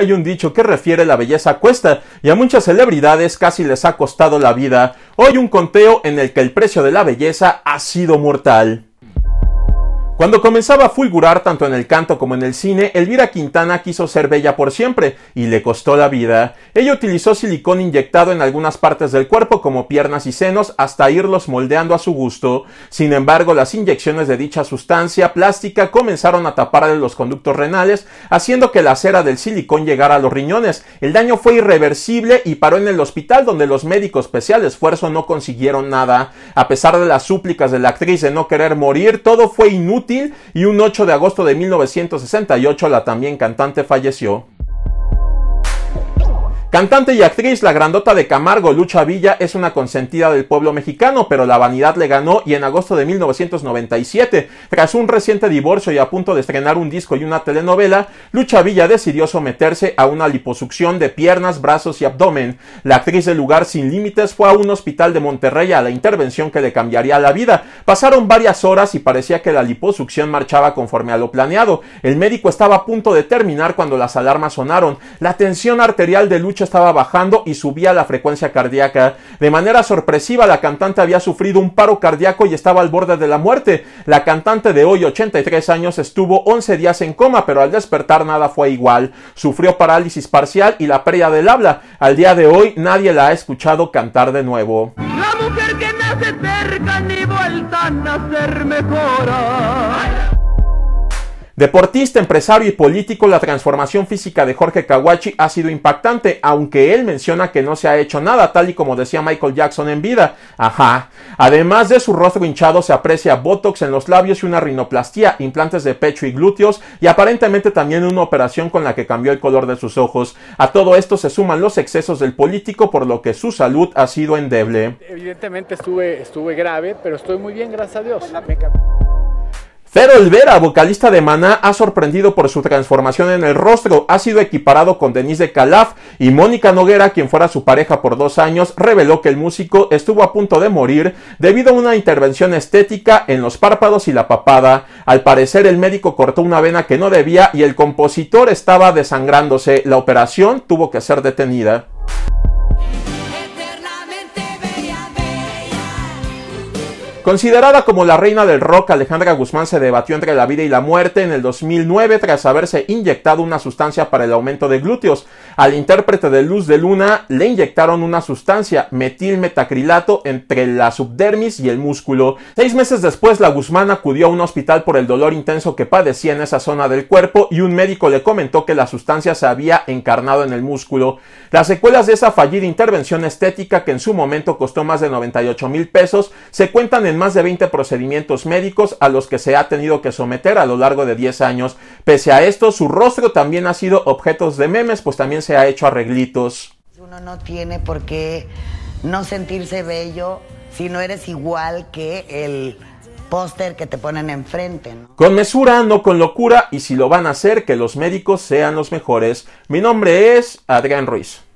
Hay un dicho que refiere la belleza cuesta y a muchas celebridades casi les ha costado la vida. Hoy un conteo en el que el precio de la belleza ha sido mortal. Cuando comenzaba a fulgurar tanto en el canto como en el cine, Elvira Quintana quiso ser bella por siempre y le costó la vida. Ella utilizó silicón inyectado en algunas partes del cuerpo como piernas y senos hasta irlos moldeando a su gusto. Sin embargo, las inyecciones de dicha sustancia plástica comenzaron a taparle los conductos renales, haciendo que la cera del silicón llegara a los riñones. El daño fue irreversible y paró en el hospital donde los médicos, especial esfuerzo, no consiguieron nada. A pesar de las súplicas de la actriz de no querer morir, todo fue inútil y un 8 de agosto de 1968 la también cantante falleció Cantante y actriz, la grandota de Camargo, Lucha Villa, es una consentida del pueblo mexicano, pero la vanidad le ganó y en agosto de 1997, tras un reciente divorcio y a punto de estrenar un disco y una telenovela, Lucha Villa decidió someterse a una liposucción de piernas, brazos y abdomen. La actriz de lugar sin límites fue a un hospital de Monterrey a la intervención que le cambiaría la vida. Pasaron varias horas y parecía que la liposucción marchaba conforme a lo planeado. El médico estaba a punto de terminar cuando las alarmas sonaron. La tensión arterial de Lucha estaba bajando y subía la frecuencia cardíaca. De manera sorpresiva, la cantante había sufrido un paro cardíaco y estaba al borde de la muerte. La cantante de hoy, 83 años, estuvo 11 días en coma, pero al despertar nada fue igual. Sufrió parálisis parcial y la pérdida del habla. Al día de hoy nadie la ha escuchado cantar de nuevo. La mujer que ni a Deportista, empresario y político, la transformación física de Jorge Kawachi ha sido impactante, aunque él menciona que no se ha hecho nada, tal y como decía Michael Jackson en vida. Ajá. Además de su rostro hinchado, se aprecia botox en los labios y una rinoplastía, implantes de pecho y glúteos, y aparentemente también una operación con la que cambió el color de sus ojos. A todo esto se suman los excesos del político, por lo que su salud ha sido endeble. Evidentemente estuve, estuve grave, pero estoy muy bien, gracias a Dios. Pues Fer Olvera, vocalista de Maná, ha sorprendido por su transformación en el rostro. Ha sido equiparado con Denise de Calaf y Mónica Noguera, quien fuera su pareja por dos años, reveló que el músico estuvo a punto de morir debido a una intervención estética en los párpados y la papada. Al parecer, el médico cortó una vena que no debía y el compositor estaba desangrándose. La operación tuvo que ser detenida. Considerada como la reina del rock, Alejandra Guzmán se debatió entre la vida y la muerte en el 2009 tras haberse inyectado una sustancia para el aumento de glúteos. Al intérprete de Luz de Luna le inyectaron una sustancia, metilmetacrilato, entre la subdermis y el músculo. Seis meses después, la Guzmán acudió a un hospital por el dolor intenso que padecía en esa zona del cuerpo y un médico le comentó que la sustancia se había encarnado en el músculo. Las secuelas de esa fallida intervención estética que en su momento costó más de 98 mil pesos se cuentan en más de 20 procedimientos médicos a los que se ha tenido que someter a lo largo de 10 años. Pese a esto, su rostro también ha sido objeto de memes, pues también se ha hecho arreglitos. Uno no tiene por qué no sentirse bello si no eres igual que el póster que te ponen enfrente. Con mesura, no con locura, y si lo van a hacer, que los médicos sean los mejores. Mi nombre es Adrián Ruiz.